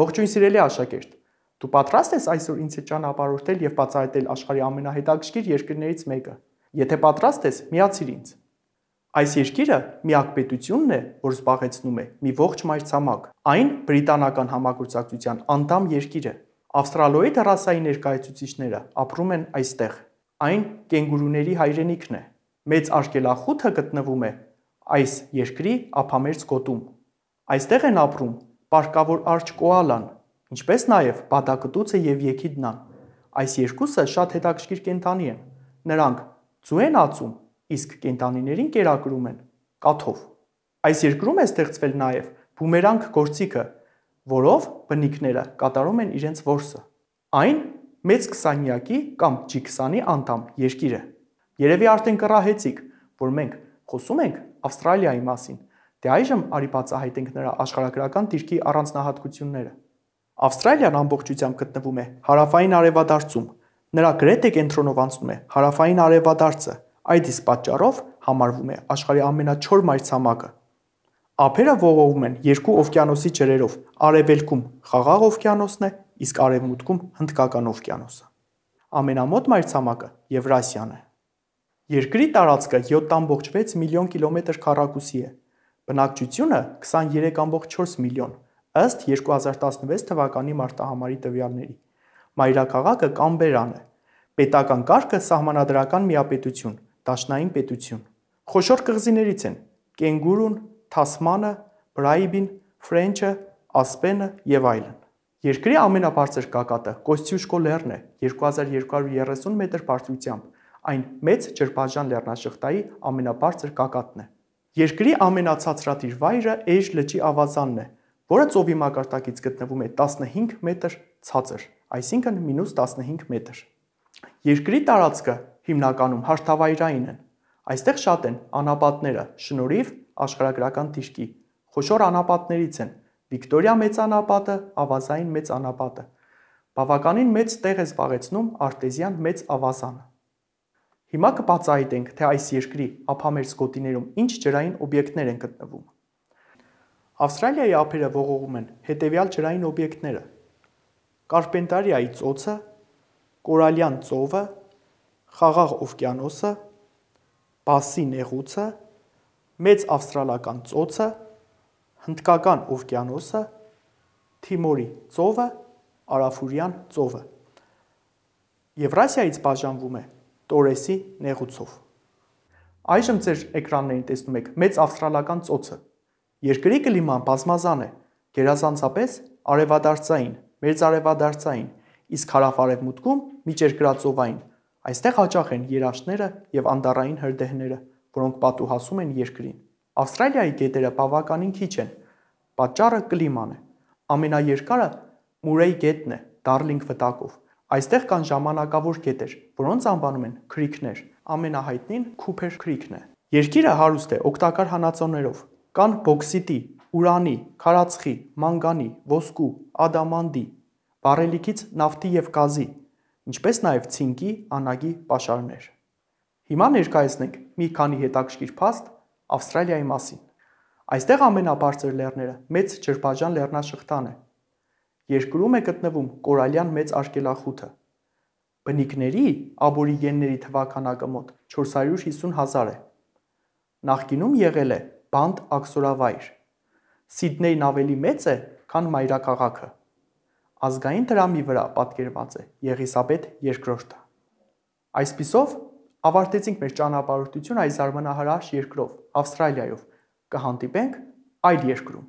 Ողջույն սիրելի աշակերտ։ Դու պատրաստ ես այսօր ինձ հետ ճանապարհորդել եւ բացահայտել աշխարհի ամենահետաքրքիր երկրներից մեկը։ Եթե պատրաստ ես, միացիր ինձ։ Այս երկիրը միակ պետությունն է, որ զբաղեցնում է մի ողջ մայրցամաք։ Այն բրիտանական համագործակցության անդամ երկիր է։ Ավստրալոյի դերասայի ներկայացուցիչները ապրում են այստեղ։ Այն կենգուրուների հայրենիքն է։ Մեծ արկելախութը գտնվում է այս երկրի ափամերձ գոտում։ Այստեղ են ապրում Պարկավոր արջ կոալան, ինչպես նաև բադակտուցը եւ եքիդնան։ Այս երկուսը շատ հետաքրքիր կենթանի են։ Նրանք ձու են ածում, իսկ կենթանիներին կերակրում են կաթով։ Այս երկրում է ստեղծվել նաև բումերանգ գործիքը, որով բնիկները կատարում են իրենց ворսը։ Այն մեծ 20-յակի կամ G20-ի անդամ երկիր է։ Երևի արդեն կռահեցիք, որ մենք խոսում ենք Ավստրալիայի մասին, Դե այժմ արի բացահայտենք նրա աշխարհագրական դիրքի առանձնահատկությունները։ Ավստրալիան ամբողջությամբ գտնվում է հարավային արևադարձում։ Նրա գրեթե կենտրոնով անցնում է հարավային արևադարձը։ Այդ իսկ պատճառով համարվում է աշխարհի ամենաչոր մայրցամաքը։ Ափերը ողողում են երկու օվկիանոսի ջրերով՝ արևելքում Խաղաղ օվկիանոսն է, իսկ արևմուտքում Հնդկական օվկիանոսը։ Ամենամոտ մայրցամաքը Եվրասիան է։ Երկրի տարածքը 7.6 միլիոն կիլոմետր քառակուսի է։ Բնակչությունը 23.4 միլիոն, ըստ 2016 թվականի մարտահամարի տվյալների։ Մայրաքաղաքը Կամբերան է։ Պետական կարգը սահմանադրական միապետություն, դաշնային պետություն։ Խոշոր կղզիներից են Կենգուրուն, Թասմանը, Բրայբին, Ֆրենչը, Ասպենը եւ այլն։ Երկրի ամենաբարձր կակատը Կոստյուշկո լեռն է 2230 մետր բարձրությամբ։ Այն մեծ ջրբաժան լեռնաշղթայի ամենաբարձր կակատն է։ Երկրի ամենացածրատիր վայրը Էժ լճի ավազանն է, որը ծովի մակարդակից գտնվում է 15 մետր ցածր, այսինքն -15 մետր։ Երկրի տարածքը հիմնականում հարթավայրային են։ Այստեղ շատ են անապատները, շնորհիվ աշխարհագրական դիրքի։ Խոշոր անապատներից են Վիկտորիա մեծ անապատը, Ավազային մեծ անապատը։ Բավականին մեծ տեղ է զբաղեցնում արտեզյան մեծ ավազանը։ Հիմա կբացահայտենք, թե այս երկրի ափամերձ գոտիներում ինչ ջրային օբյեկտներ են գտնվում։ Ավստրալիայի ափերը ողողում են հետևյալ ջրային օբյեկտները. Կարպենտարիայի ծոցը, Կորալյան ծովը, Խաղաղ օվկիանոսը, Բասի նեղուցը, Մեծ ավստրալական ծոցը, Հնդկական օվկիանոսը, Թիմորի ծովը, Արաֆուրյան ծովը։ Եվրասիայից բաժանվում է տորեսի նեղուցով։ Այժմ ձեր էկրաններին տեսնում եք մեծ ավստրալական ծոցը։ Երկրի կլիման բազմազան է, գերազանցապես արևադարձային, մերձարևադարձային, իսկ հարավ-արևմուտքում միջերկրածովային։ Այստեղ հաճախ են երաշտները եւ անդառային հրդեհները, որոնք պատուհասում են երկրին։ Ավստրալիայի գետերը բավականին քիչ են։ Պատճառը կլիման է։ Ամենաերկարը Մուրեյ գետն է, Դարլինգ վտակով, Այստեղ կան ժամանակավոր գետեր, որոնց անվանում են քրիկներ։ Ամենահայտնին Cooper Creek-ն է։ Երկիրը հարուստ է օգտակար հանածոներով։ Կան բոքսիտի, ուրանի, քարածխի, մանգանի, ոսկու, ադամանդի, բարելիքից նավթի եւ գազի, ինչպես նաեւ ցինկի, անագի պաշարներ։ Հիմա ներկայացնենք մի քանի հետաքրքիր փաստ Ավստրալիայի մասին։ Այստեղ ամենաբարձր լեռները Մեծ Ջրբաժան լեռնաշղթան է, երկրում է գտնվում կորալյան մեծ արկելախութը։ Բնիկների աբորիգենների թվականակը մոտ 450.000 է։ Նախկինում եղել է բանտ աքսորավայր։ Սիդնեյն ավելի մեծ է, քան մայրաքաղաքը։ Ազգային դրամի վրա պատկերված է Եղիսաբեթ II-ը։ Այսписով ավարտեցինք մեր ճանապարհորդությունը այս արմնահարաշ երկրով, Ավստրալիայով։ Կհանդիպենք այլ երկրում։